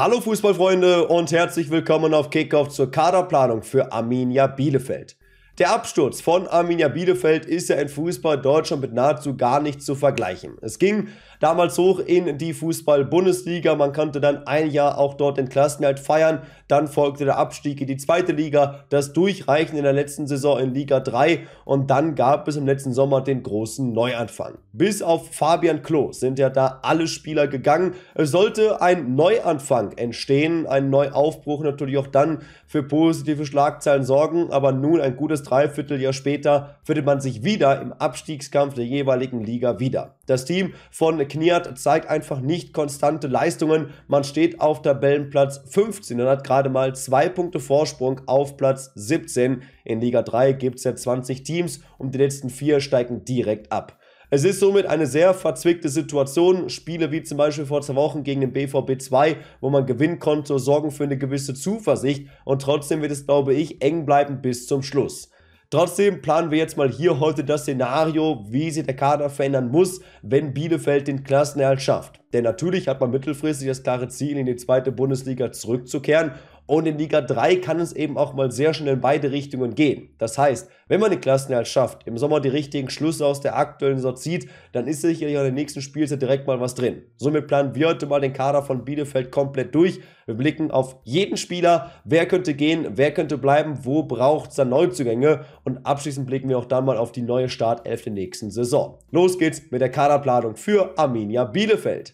Hallo Fußballfreunde und herzlich willkommen auf Kickoff zur Kaderplanung für Arminia Bielefeld. Der Absturz von Arminia Bielefeld ist ja in Fußball Deutschland mit nahezu gar nichts zu vergleichen. Es ging damals hoch in die Fußball-Bundesliga, man konnte dann ein Jahr auch dort den Klassenerhalt feiern, dann folgte der Abstieg in die zweite Liga, das Durchreichen in der letzten Saison in Liga 3 und dann gab es im letzten Sommer den großen Neuanfang. Bis auf Fabian Klo sind ja da alle Spieler gegangen. Es sollte ein Neuanfang entstehen, ein Neuaufbruch natürlich auch dann für positive Schlagzeilen sorgen, aber nun ein gutes Dreivierteljahr später findet man sich wieder im Abstiegskampf der jeweiligen Liga wieder. Das Team von Kniat zeigt einfach nicht konstante Leistungen. Man steht auf Tabellenplatz 15 und hat gerade mal zwei Punkte Vorsprung auf Platz 17. In Liga 3 gibt es ja 20 Teams und die letzten vier steigen direkt ab. Es ist somit eine sehr verzwickte Situation. Spiele wie zum Beispiel vor zwei Wochen gegen den BVB 2, wo man gewinnen konnte, sorgen für eine gewisse Zuversicht und trotzdem wird es, glaube ich, eng bleiben bis zum Schluss. Trotzdem planen wir jetzt mal hier heute das Szenario, wie sich der Kader verändern muss, wenn Bielefeld den Klassenerhalt schafft. Denn natürlich hat man mittelfristig das klare Ziel, in die zweite Bundesliga zurückzukehren und in Liga 3 kann es eben auch mal sehr schnell in beide Richtungen gehen. Das heißt, wenn man den Klassenerhalt schafft, im Sommer die richtigen Schlüsse aus der aktuellen Saison zieht, dann ist sicherlich an der nächsten Spielzeit direkt mal was drin. Somit planen wir heute mal den Kader von Bielefeld komplett durch. Wir blicken auf jeden Spieler, wer könnte gehen, wer könnte bleiben, wo braucht es dann Neuzugänge und abschließend blicken wir auch dann mal auf die neue Startelf der nächsten Saison. Los geht's mit der Kaderplanung für Arminia Bielefeld.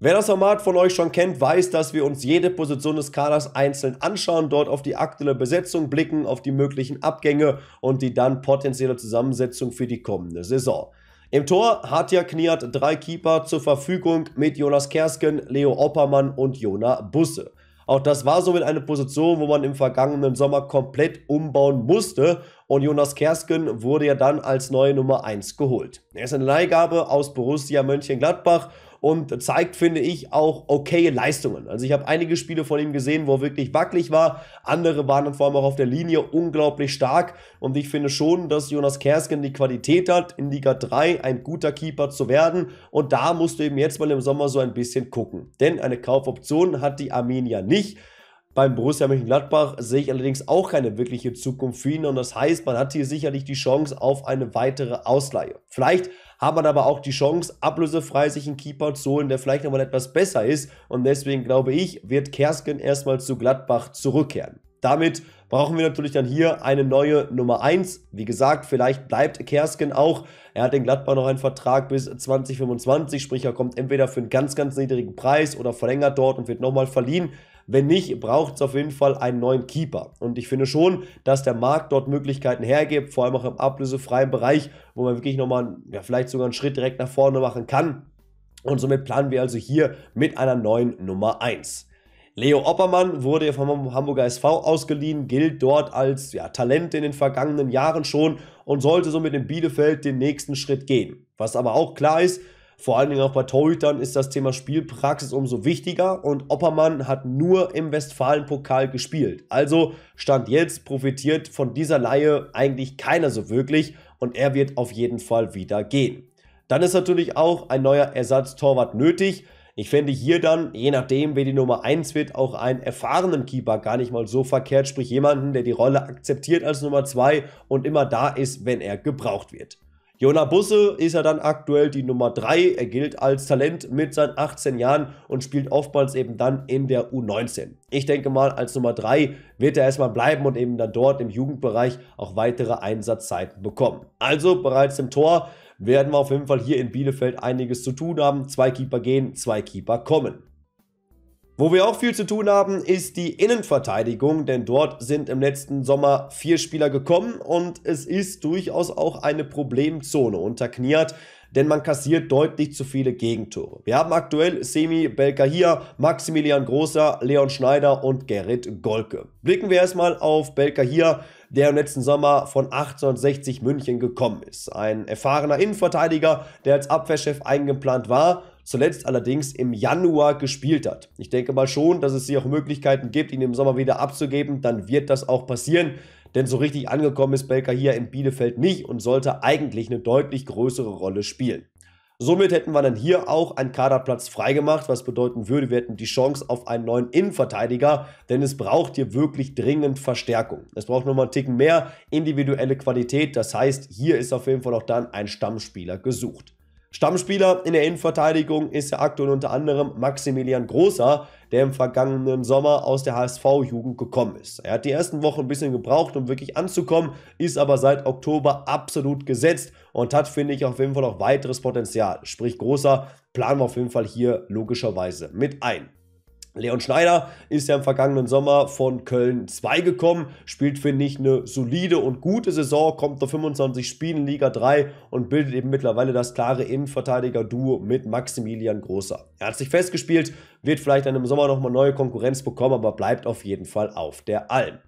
Wer das Format von euch schon kennt, weiß, dass wir uns jede Position des Kaders einzeln anschauen, dort auf die aktuelle Besetzung blicken, auf die möglichen Abgänge und die dann potenzielle Zusammensetzung für die kommende Saison. Im Tor hat ja Kniat drei Keeper zur Verfügung mit Jonas Kersken, Leo Oppermann und Jona Busse. Auch das war somit eine Position, wo man im vergangenen Sommer komplett umbauen musste und Jonas Kersken wurde ja dann als neue Nummer 1 geholt. Er ist eine Leihgabe aus Borussia Mönchengladbach und zeigt, finde ich, auch okaye Leistungen. Also ich habe einige Spiele von ihm gesehen, wo er wirklich wackelig war. Andere waren dann vor allem auch auf der Linie unglaublich stark. Und ich finde schon, dass Jonas Kersken die Qualität hat, in Liga 3 ein guter Keeper zu werden. Und da musst du eben jetzt mal im Sommer so ein bisschen gucken. Denn eine Kaufoption hat die Armenier nicht. Beim Borussia Mönchengladbach sehe ich allerdings auch keine wirkliche Zukunft für ihn und das heißt, man hat hier sicherlich die Chance auf eine weitere Ausleihe. Vielleicht hat man aber auch die Chance, ablösefrei sich einen Keeper zu holen, der vielleicht nochmal etwas besser ist und deswegen glaube ich, wird Kersken erstmal zu Gladbach zurückkehren. Damit brauchen wir natürlich dann hier eine neue Nummer 1. Wie gesagt, vielleicht bleibt Kersken auch. Er hat in Gladbach noch einen Vertrag bis 2025, sprich er kommt entweder für einen ganz, ganz niedrigen Preis oder verlängert dort und wird nochmal verliehen. Wenn nicht, braucht es auf jeden Fall einen neuen Keeper. Und ich finde schon, dass der Markt dort Möglichkeiten hergibt, vor allem auch im ablösefreien Bereich, wo man wirklich nochmal, ja, vielleicht sogar einen Schritt direkt nach vorne machen kann. Und somit planen wir also hier mit einer neuen Nummer 1. Leo Oppermann wurde vom Hamburger SV ausgeliehen, gilt dort als ja, Talent in den vergangenen Jahren schon und sollte somit in Bielefeld den nächsten Schritt gehen. Was aber auch klar ist, vor allen Dingen auch bei Torhütern ist das Thema Spielpraxis umso wichtiger und Oppermann hat nur im Westfalen-Pokal gespielt. Also Stand jetzt profitiert von dieser Laie eigentlich keiner so wirklich und er wird auf jeden Fall wieder gehen. Dann ist natürlich auch ein neuer Ersatztorwart nötig. Ich fände hier dann, je nachdem, wer die Nummer 1 wird, auch einen erfahrenen Keeper gar nicht mal so verkehrt, sprich jemanden, der die Rolle akzeptiert als Nummer 2 und immer da ist, wenn er gebraucht wird. Jona Busse ist ja dann aktuell die Nummer 3. Er gilt als Talent mit seinen 18 Jahren und spielt oftmals eben dann in der U19. Ich denke mal, als Nummer 3 wird er erstmal bleiben und eben dann dort im Jugendbereich auch weitere Einsatzzeiten bekommen. Also bereits im Tor werden wir auf jeden Fall hier in Bielefeld einiges zu tun haben. Zwei Keeper gehen, zwei Keeper kommen. Wo wir auch viel zu tun haben, ist die Innenverteidigung, denn dort sind im letzten Sommer vier Spieler gekommen und es ist durchaus auch eine Problemzone unterkniert, denn man kassiert deutlich zu viele Gegentore. Wir haben aktuell Semi Belkahia, Maximilian Großer, Leon Schneider und Gerrit Golke. Blicken wir erstmal auf Belkahia, der im letzten Sommer von 1860 München gekommen ist. Ein erfahrener Innenverteidiger, der als Abwehrchef eingeplant war zuletzt allerdings im Januar gespielt hat. Ich denke mal schon, dass es hier auch Möglichkeiten gibt, ihn im Sommer wieder abzugeben, dann wird das auch passieren. Denn so richtig angekommen ist Belka hier in Bielefeld nicht und sollte eigentlich eine deutlich größere Rolle spielen. Somit hätten wir dann hier auch einen Kaderplatz freigemacht, was bedeuten würde, wir hätten die Chance auf einen neuen Innenverteidiger, denn es braucht hier wirklich dringend Verstärkung. Es braucht nochmal einen Ticken mehr individuelle Qualität, das heißt, hier ist auf jeden Fall auch dann ein Stammspieler gesucht. Stammspieler in der Innenverteidigung ist ja aktuell unter anderem Maximilian Großer, der im vergangenen Sommer aus der HSV-Jugend gekommen ist. Er hat die ersten Wochen ein bisschen gebraucht, um wirklich anzukommen, ist aber seit Oktober absolut gesetzt und hat, finde ich, auf jeden Fall noch weiteres Potenzial. Sprich, Großer planen wir auf jeden Fall hier logischerweise mit ein. Leon Schneider ist ja im vergangenen Sommer von Köln 2 gekommen, spielt, finde ich, eine solide und gute Saison, kommt auf 25 Spielen in Liga 3 und bildet eben mittlerweile das klare Innenverteidiger-Duo mit Maximilian Großer. Er hat sich festgespielt, wird vielleicht dann im Sommer nochmal neue Konkurrenz bekommen, aber bleibt auf jeden Fall auf der Alm.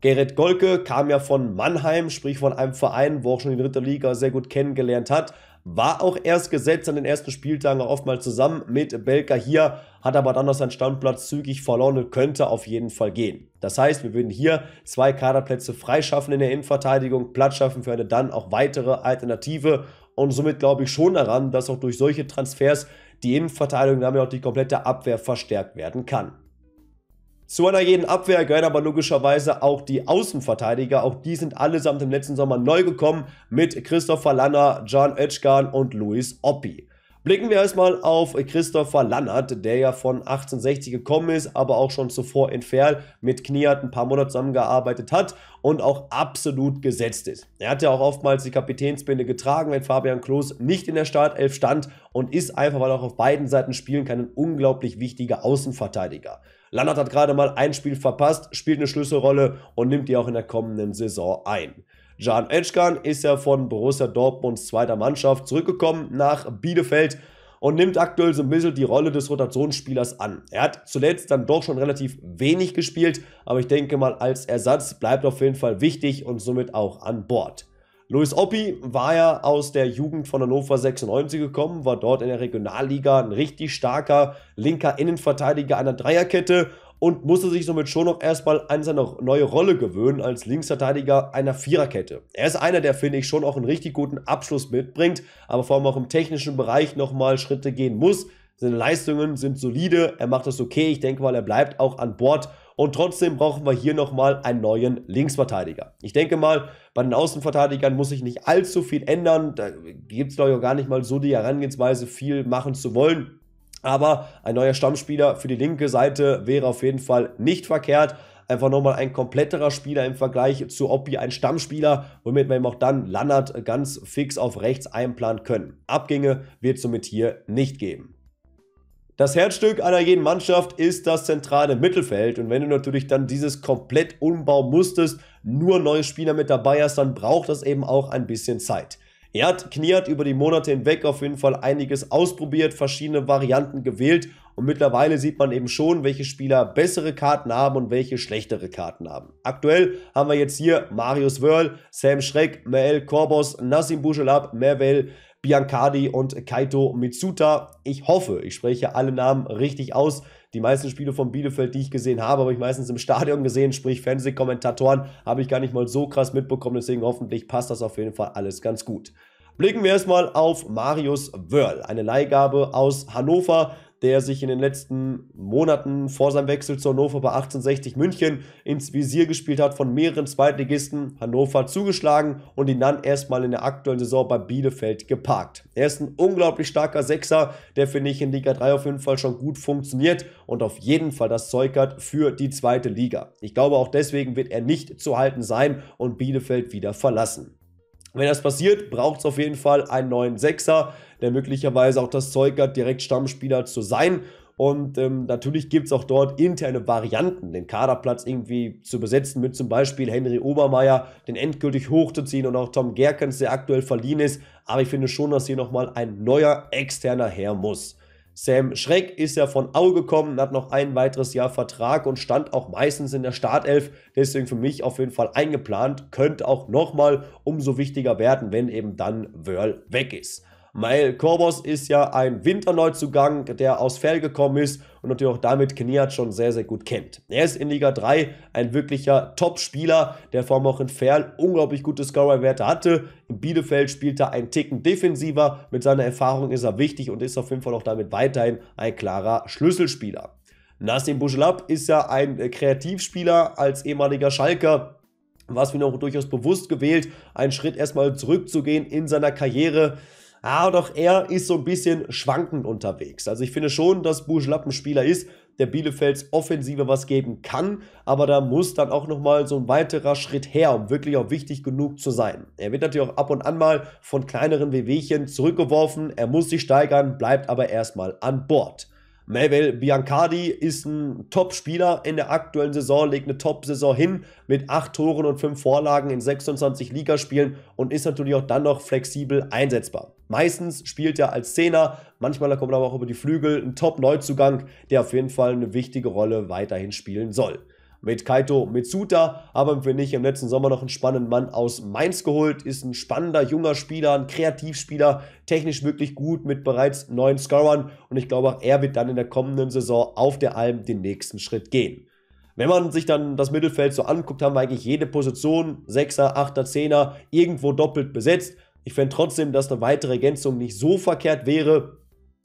Gerrit Golke kam ja von Mannheim, sprich von einem Verein, wo auch schon die dritte Liga sehr gut kennengelernt hat, war auch erst gesetzt an den ersten Spieltagen auch oft mal zusammen mit Belka hier, hat aber dann noch seinen Standplatz zügig verloren und könnte auf jeden Fall gehen. Das heißt, wir würden hier zwei Kaderplätze freischaffen in der Innenverteidigung, Platz schaffen für eine dann auch weitere Alternative und somit glaube ich schon daran, dass auch durch solche Transfers die Innenverteidigung damit auch die komplette Abwehr verstärkt werden kann. Zu einer jeden Abwehr gehören aber logischerweise auch die Außenverteidiger. Auch die sind allesamt im letzten Sommer neu gekommen mit Christopher Lanner, John Oetschgarn und Luis Oppi. Blicken wir erstmal auf Christopher Lannert, der ja von 1860 gekommen ist, aber auch schon zuvor in Ferl mit Kniat ein paar Monate zusammengearbeitet hat und auch absolut gesetzt ist. Er hat ja auch oftmals die Kapitänsbinde getragen, wenn Fabian Klos nicht in der Startelf stand und ist einfach, weil er auch auf beiden Seiten spielen kann, ein unglaublich wichtiger Außenverteidiger. Lannert hat gerade mal ein Spiel verpasst, spielt eine Schlüsselrolle und nimmt die auch in der kommenden Saison ein. Jan Özcan ist ja von Borussia Dortmunds zweiter Mannschaft zurückgekommen nach Bielefeld und nimmt aktuell so ein bisschen die Rolle des Rotationsspielers an. Er hat zuletzt dann doch schon relativ wenig gespielt, aber ich denke mal, als Ersatz bleibt auf jeden Fall wichtig und somit auch an Bord. Luis Oppi war ja aus der Jugend von Hannover 96 gekommen, war dort in der Regionalliga ein richtig starker linker Innenverteidiger einer Dreierkette und musste sich somit schon noch erstmal an seine neue Rolle gewöhnen als Linksverteidiger einer Viererkette. Er ist einer, der, finde ich, schon auch einen richtig guten Abschluss mitbringt, aber vor allem auch im technischen Bereich nochmal Schritte gehen muss. Seine Leistungen sind solide, er macht das okay, ich denke mal, er bleibt auch an Bord und trotzdem brauchen wir hier nochmal einen neuen Linksverteidiger. Ich denke mal, bei den Außenverteidigern muss sich nicht allzu viel ändern. Da gibt es, doch gar nicht mal so die Herangehensweise, viel machen zu wollen. Aber ein neuer Stammspieler für die linke Seite wäre auf jeden Fall nicht verkehrt einfach nochmal ein kompletterer Spieler im Vergleich zu Oppi, ein Stammspieler, womit wir eben auch dann Lannert ganz fix auf rechts einplanen können. Abgänge wird es somit hier nicht geben. Das Herzstück einer jeden Mannschaft ist das zentrale Mittelfeld. Und wenn du natürlich dann dieses komplett umbauen musstest, nur neue Spieler mit dabei hast, dann braucht das eben auch ein bisschen Zeit. Er hat kniert über die Monate hinweg auf jeden Fall einiges ausprobiert, verschiedene Varianten gewählt und mittlerweile sieht man eben schon, welche Spieler bessere Karten haben und welche schlechtere Karten haben. Aktuell haben wir jetzt hier Marius Wörl, Sam Schreck, Mael Korbos, Nassim Bouchelab, Mervel Biancardi und Kaito Mitsuta. Ich hoffe, ich spreche alle Namen richtig aus. Die meisten Spiele von Bielefeld, die ich gesehen habe, habe ich meistens im Stadion gesehen, sprich Fernsehkommentatoren habe ich gar nicht mal so krass mitbekommen, deswegen hoffentlich passt das auf jeden Fall alles ganz gut. Blicken wir erstmal auf Marius Wörl, eine Leihgabe aus Hannover der sich in den letzten Monaten vor seinem Wechsel zu Hannover bei 1860 München ins Visier gespielt hat von mehreren Zweitligisten. Hannover zugeschlagen und ihn dann erstmal in der aktuellen Saison bei Bielefeld geparkt. Er ist ein unglaublich starker Sechser, der finde ich in Liga 3 auf jeden Fall schon gut funktioniert und auf jeden Fall das Zeug hat für die zweite Liga. Ich glaube auch deswegen wird er nicht zu halten sein und Bielefeld wieder verlassen. Wenn das passiert, braucht es auf jeden Fall einen neuen Sechser der möglicherweise auch das Zeug hat, direkt Stammspieler zu sein. Und ähm, natürlich gibt es auch dort interne Varianten, den Kaderplatz irgendwie zu besetzen, mit zum Beispiel Henry Obermeier, den endgültig hochzuziehen und auch Tom Gerkens, der aktuell verliehen ist. Aber ich finde schon, dass hier nochmal ein neuer externer her muss. Sam Schreck ist ja von Au gekommen, hat noch ein weiteres Jahr Vertrag und stand auch meistens in der Startelf. Deswegen für mich auf jeden Fall eingeplant, könnte auch nochmal umso wichtiger werden, wenn eben dann Wörl weg ist. Mael Korbos ist ja ein Winterneuzugang, der aus Fell gekommen ist und natürlich auch damit Kniat schon sehr, sehr gut kennt. Er ist in Liga 3 ein wirklicher Top-Spieler, der vor allem auch in Ferl unglaublich gute Scorer-Werte hatte. In Bielefeld spielt er einen Ticken defensiver. Mit seiner Erfahrung ist er wichtig und ist auf jeden Fall auch damit weiterhin ein klarer Schlüsselspieler. Nassim Bouchelab ist ja ein äh, Kreativspieler als ehemaliger Schalker was mir noch durchaus bewusst gewählt, einen Schritt erstmal zurückzugehen in seiner Karriere. Ah, doch er ist so ein bisschen schwankend unterwegs. Also ich finde schon, dass Buschlappen Spieler ist, der Bielefelds Offensive was geben kann, aber da muss dann auch nochmal so ein weiterer Schritt her, um wirklich auch wichtig genug zu sein. Er wird natürlich auch ab und an mal von kleineren Wehwehchen zurückgeworfen, er muss sich steigern, bleibt aber erstmal an Bord. Mabel Biancardi ist ein Top-Spieler in der aktuellen Saison, legt eine Top-Saison hin mit 8 Toren und 5 Vorlagen in 26 Ligaspielen und ist natürlich auch dann noch flexibel einsetzbar. Meistens spielt er als Zehner, manchmal kommt er aber auch über die Flügel ein Top-Neuzugang, der auf jeden Fall eine wichtige Rolle weiterhin spielen soll. Mit Kaito Mitsuta haben wir nicht im letzten Sommer noch einen spannenden Mann aus Mainz geholt. Ist ein spannender junger Spieler, ein Kreativspieler, technisch wirklich gut mit bereits neun Scorern. Und ich glaube, auch er wird dann in der kommenden Saison auf der Alm den nächsten Schritt gehen. Wenn man sich dann das Mittelfeld so anguckt, haben wir eigentlich jede Position, 6er, 8er, 10er, irgendwo doppelt besetzt. Ich fände trotzdem, dass eine weitere Ergänzung nicht so verkehrt wäre.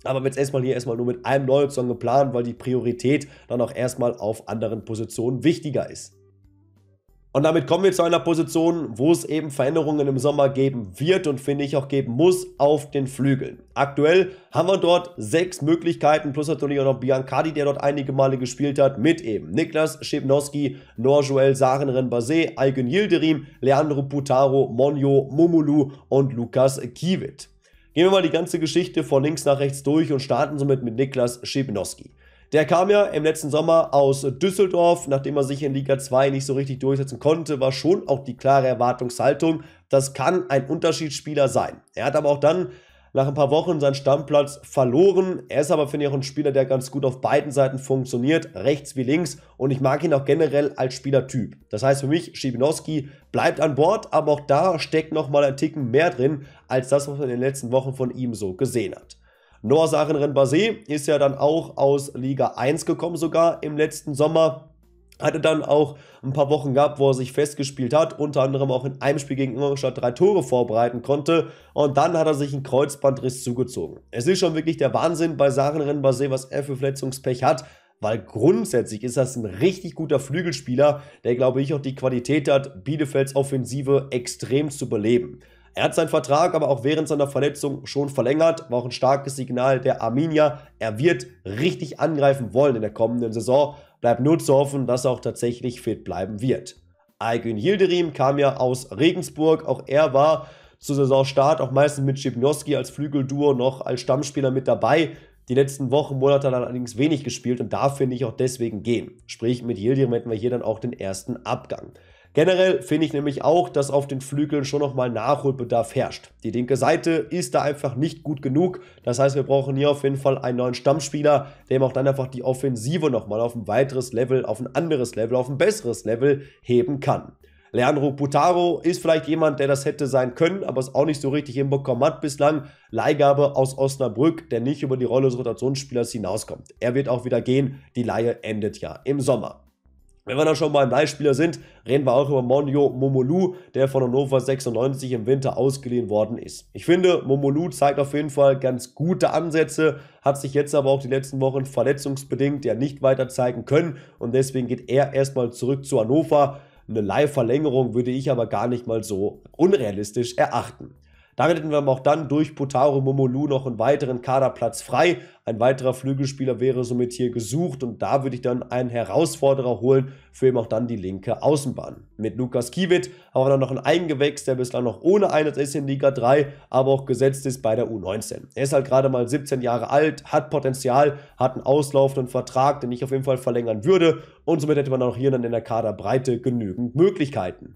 Aber jetzt erstmal hier erstmal nur mit einem Neuzong geplant, weil die Priorität dann auch erstmal auf anderen Positionen wichtiger ist. Und damit kommen wir zu einer Position, wo es eben Veränderungen im Sommer geben wird und finde ich auch geben muss auf den Flügeln. Aktuell haben wir dort sechs Möglichkeiten, plus natürlich auch noch Biancardi, der dort einige Male gespielt hat, mit eben Niklas Schepnowski, Norjoel Sarenren Basé, Aigen Yildirim, Leandro Putaro, Monjo, Mumulu und Lukas Kiewit. Gehen wir mal die ganze Geschichte von links nach rechts durch und starten somit mit Niklas Schepnowski. Der kam ja im letzten Sommer aus Düsseldorf, nachdem er sich in Liga 2 nicht so richtig durchsetzen konnte, war schon auch die klare Erwartungshaltung, das kann ein Unterschiedsspieler sein. Er hat aber auch dann nach ein paar Wochen seinen Stammplatz verloren. Er ist aber, finde ich, auch ein Spieler, der ganz gut auf beiden Seiten funktioniert, rechts wie links. Und ich mag ihn auch generell als Spielertyp. Das heißt für mich, Schibinowski bleibt an Bord, aber auch da steckt nochmal ein Ticken mehr drin, als das, was man in den letzten Wochen von ihm so gesehen hat. Noah Sarin Renbase ist ja dann auch aus Liga 1 gekommen, sogar im letzten Sommer. Hatte dann auch ein paar Wochen gehabt, wo er sich festgespielt hat, unter anderem auch in einem Spiel gegen Ingolstadt drei Tore vorbereiten konnte und dann hat er sich einen Kreuzbandriss zugezogen. Es ist schon wirklich der Wahnsinn bei Sachen Renbase, was er für Verletzungspech hat, weil grundsätzlich ist das ein richtig guter Flügelspieler, der glaube ich auch die Qualität hat, Bielefelds Offensive extrem zu beleben. Er hat seinen Vertrag aber auch während seiner Verletzung schon verlängert, war auch ein starkes Signal der Arminia. Er wird richtig angreifen wollen in der kommenden Saison. Bleibt nur zu hoffen, dass er auch tatsächlich fit bleiben wird. Aygün Yildirim kam ja aus Regensburg, auch er war zu Saisonstart auch meistens mit Schipnowski als Flügelduo noch als Stammspieler mit dabei. Die letzten Wochen, Monate hat er allerdings wenig gespielt und da finde ich auch deswegen gehen. Sprich, mit Yildirim hätten wir hier dann auch den ersten Abgang. Generell finde ich nämlich auch, dass auf den Flügeln schon nochmal Nachholbedarf herrscht. Die linke Seite ist da einfach nicht gut genug. Das heißt, wir brauchen hier auf jeden Fall einen neuen Stammspieler, der eben auch dann einfach die Offensive nochmal auf ein weiteres Level, auf ein anderes Level, auf ein besseres Level heben kann. Leandro Putaro ist vielleicht jemand, der das hätte sein können, aber es auch nicht so richtig hinbekommen hat bislang. Leihgabe aus Osnabrück, der nicht über die Rolle des Rotationsspielers hinauskommt. Er wird auch wieder gehen. Die Leihe endet ja im Sommer. Wenn wir dann schon mal im Leihspieler sind, reden wir auch über Monjo Momolu, der von Hannover 96 im Winter ausgeliehen worden ist. Ich finde, Momolu zeigt auf jeden Fall ganz gute Ansätze, hat sich jetzt aber auch die letzten Wochen verletzungsbedingt ja nicht weiter zeigen können und deswegen geht er erstmal zurück zu Hannover. Eine Leihverlängerung würde ich aber gar nicht mal so unrealistisch erachten. Damit hätten wir aber auch dann durch Potaro Momolu noch einen weiteren Kaderplatz frei. Ein weiterer Flügelspieler wäre somit hier gesucht und da würde ich dann einen Herausforderer holen, für eben auch dann die linke Außenbahn. Mit Lukas Kiewit haben wir dann noch einen Eingewächs, der bislang noch ohne Einsatz ist in Liga 3, aber auch gesetzt ist bei der U19. Er ist halt gerade mal 17 Jahre alt, hat Potenzial, hat einen auslaufenden Vertrag, den ich auf jeden Fall verlängern würde und somit hätte man auch hier dann in der Kaderbreite genügend Möglichkeiten.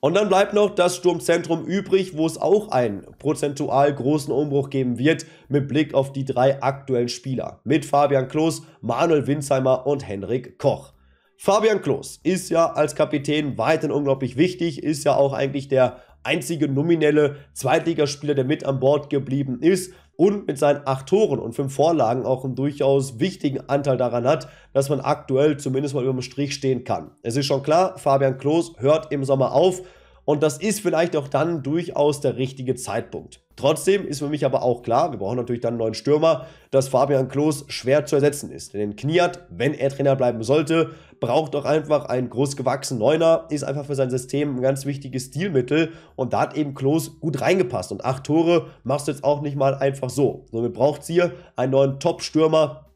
Und dann bleibt noch das Sturmzentrum übrig, wo es auch einen prozentual großen Umbruch geben wird, mit Blick auf die drei aktuellen Spieler. Mit Fabian Klos, Manuel Winzheimer und Henrik Koch. Fabian Klos ist ja als Kapitän weiterhin unglaublich wichtig, ist ja auch eigentlich der einzige nominelle Zweitligaspieler, der mit an Bord geblieben ist und mit seinen acht Toren und fünf Vorlagen auch einen durchaus wichtigen Anteil daran hat, dass man aktuell zumindest mal über dem Strich stehen kann. Es ist schon klar, Fabian Klos hört im Sommer auf und das ist vielleicht auch dann durchaus der richtige Zeitpunkt. Trotzdem ist für mich aber auch klar, wir brauchen natürlich dann einen neuen Stürmer, dass Fabian Klos schwer zu ersetzen ist. Denn Kniat, wenn er Trainer bleiben sollte, braucht doch einfach einen großgewachsenen Neuner, ist einfach für sein System ein ganz wichtiges Stilmittel und da hat eben Klos gut reingepasst. Und acht Tore machst du jetzt auch nicht mal einfach so. Somit braucht es hier einen neuen Top-Stürmer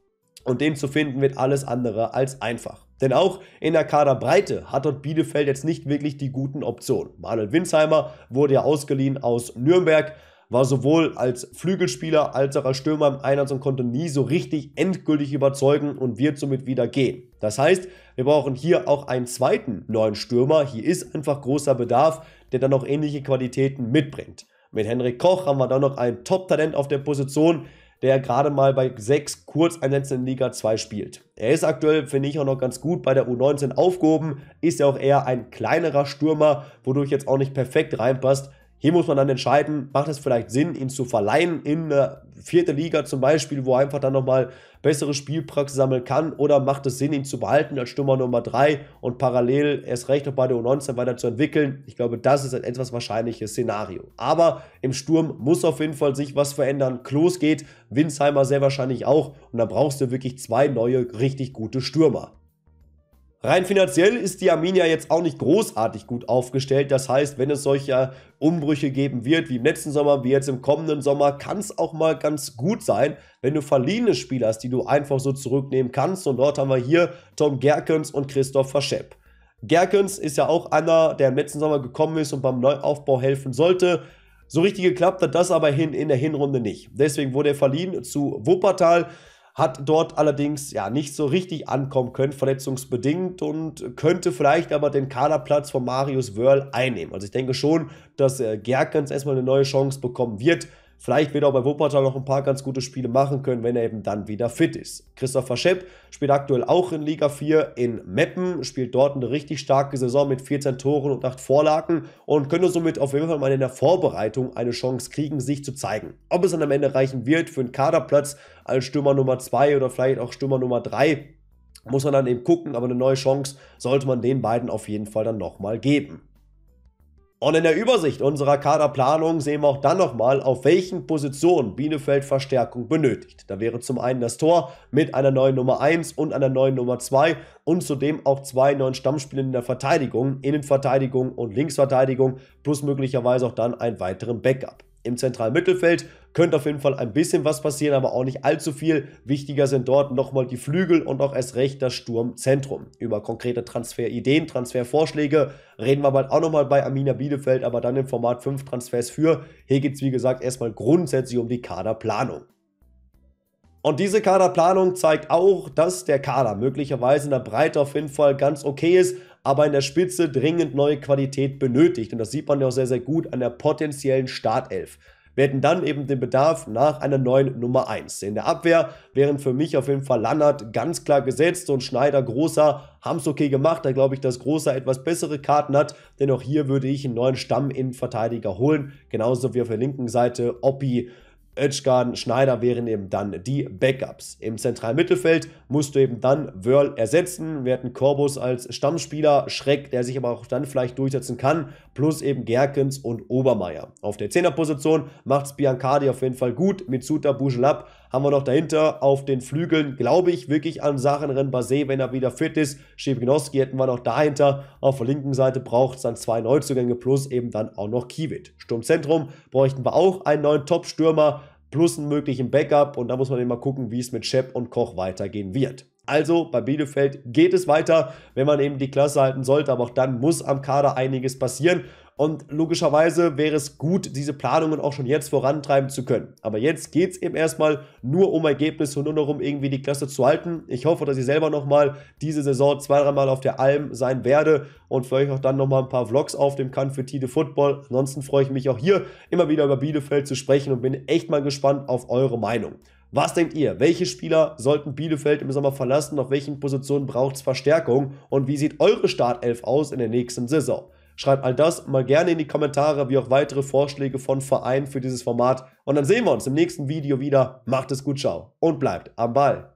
und den zu finden wird alles andere als einfach. Denn auch in der Kaderbreite hat dort Bielefeld jetzt nicht wirklich die guten Optionen. Manuel Winsheimer wurde ja ausgeliehen aus Nürnberg, war sowohl als Flügelspieler als auch als Stürmer im Einsatz und konnte nie so richtig endgültig überzeugen und wird somit wieder gehen. Das heißt, wir brauchen hier auch einen zweiten neuen Stürmer. Hier ist einfach großer Bedarf, der dann auch ähnliche Qualitäten mitbringt. Mit Henrik Koch haben wir dann noch ein Top-Talent auf der Position, der gerade mal bei sechs Kurzeinsätzen in Liga 2 spielt. Er ist aktuell, finde ich, auch noch ganz gut bei der U19 aufgehoben, ist ja auch eher ein kleinerer Stürmer, wodurch jetzt auch nicht perfekt reinpasst. Hier muss man dann entscheiden, macht es vielleicht Sinn, ihn zu verleihen in der vierte Liga zum Beispiel, wo er einfach dann nochmal bessere Spielpraxis sammeln kann, oder macht es Sinn, ihn zu behalten als Stürmer Nummer 3 und parallel erst recht noch bei der U19 weiter zu entwickeln. Ich glaube, das ist ein etwas wahrscheinliches Szenario. Aber im Sturm muss auf jeden Fall sich was verändern. Klos geht, Winsheimer sehr wahrscheinlich auch, und dann brauchst du wirklich zwei neue, richtig gute Stürmer. Rein finanziell ist die Arminia jetzt auch nicht großartig gut aufgestellt. Das heißt, wenn es solche Umbrüche geben wird, wie im letzten Sommer, wie jetzt im kommenden Sommer, kann es auch mal ganz gut sein, wenn du verliehene Spieler hast, die du einfach so zurücknehmen kannst. Und dort haben wir hier Tom Gerkens und Christoph Verschepp. Gerkens ist ja auch einer, der im letzten Sommer gekommen ist und beim Neuaufbau helfen sollte. So richtig geklappt hat das aber hin in der Hinrunde nicht. Deswegen wurde er verliehen zu Wuppertal hat dort allerdings ja nicht so richtig ankommen können, verletzungsbedingt und könnte vielleicht aber den Kaderplatz von Marius Wörl einnehmen. Also ich denke schon, dass äh, Gerkens erstmal eine neue Chance bekommen wird. Vielleicht wird er auch bei Wuppertal noch ein paar ganz gute Spiele machen können, wenn er eben dann wieder fit ist. Christopher Schepp spielt aktuell auch in Liga 4 in Meppen, spielt dort eine richtig starke Saison mit 14 Toren und 8 Vorlagen und könnte somit auf jeden Fall mal in der Vorbereitung eine Chance kriegen, sich zu zeigen. Ob es dann am Ende reichen wird für einen Kaderplatz als Stürmer Nummer 2 oder vielleicht auch Stürmer Nummer 3, muss man dann eben gucken, aber eine neue Chance sollte man den beiden auf jeden Fall dann nochmal geben. Und in der Übersicht unserer Kaderplanung sehen wir auch dann nochmal, auf welchen Positionen Bielefeld Verstärkung benötigt. Da wäre zum einen das Tor mit einer neuen Nummer 1 und einer neuen Nummer 2 und zudem auch zwei neuen Stammspielern in der Verteidigung, Innenverteidigung und Linksverteidigung, plus möglicherweise auch dann einen weiteren Backup im zentralen Mittelfeld könnte auf jeden Fall ein bisschen was passieren, aber auch nicht allzu viel. Wichtiger sind dort nochmal die Flügel und auch erst recht das Sturmzentrum. Über konkrete Transferideen, Transfervorschläge reden wir bald auch nochmal bei Amina Bielefeld, aber dann im Format 5 Transfers für. Hier geht es wie gesagt erstmal grundsätzlich um die Kaderplanung. Und diese Kaderplanung zeigt auch, dass der Kader möglicherweise in der Breite auf jeden Fall ganz okay ist, aber in der Spitze dringend neue Qualität benötigt. Und das sieht man ja auch sehr, sehr gut an der potenziellen Startelf. Wir hätten dann eben den Bedarf nach einer neuen Nummer 1. In der Abwehr wären für mich auf jeden Fall Lannert ganz klar gesetzt und Schneider großer haben es okay gemacht. Da glaube ich, dass Großer etwas bessere Karten hat. Denn auch hier würde ich einen neuen Stamm Stamminnenverteidiger holen. Genauso wie auf der linken Seite Oppi Edgegarden, Schneider wären eben dann die Backups. Im zentralen Mittelfeld musst du eben dann Wörl ersetzen. Wir hatten Corbus als Stammspieler, Schreck, der sich aber auch dann vielleicht durchsetzen kann, plus eben Gerkens und Obermeier. Auf der Zehnerposition es Biancardi auf jeden Fall gut mit Suter, Bujelab, haben wir noch dahinter auf den Flügeln, glaube ich, wirklich an Sachenrennen Basé, wenn er wieder fit ist. Schiebinowski hätten wir noch dahinter. Auf der linken Seite braucht es dann zwei Neuzugänge plus eben dann auch noch Kiewit. Sturmzentrum bräuchten wir auch einen neuen Top-Stürmer plus einen möglichen Backup und da muss man eben mal gucken, wie es mit Schepp und Koch weitergehen wird. Also bei Bielefeld geht es weiter, wenn man eben die Klasse halten sollte, aber auch dann muss am Kader einiges passieren und logischerweise wäre es gut, diese Planungen auch schon jetzt vorantreiben zu können. Aber jetzt geht es eben erstmal nur um Ergebnisse und nur darum, irgendwie die Klasse zu halten. Ich hoffe, dass ich selber nochmal diese Saison zwei, dreimal auf der Alm sein werde und für euch auch dann nochmal ein paar Vlogs auf dem Kann für Tide Football. Ansonsten freue ich mich auch hier immer wieder über Bielefeld zu sprechen und bin echt mal gespannt auf eure Meinung. Was denkt ihr? Welche Spieler sollten Bielefeld im Sommer verlassen? Auf welchen Positionen braucht es Verstärkung? Und wie sieht eure Startelf aus in der nächsten Saison? Schreibt all das mal gerne in die Kommentare, wie auch weitere Vorschläge von Vereinen für dieses Format. Und dann sehen wir uns im nächsten Video wieder. Macht es gut, ciao und bleibt am Ball.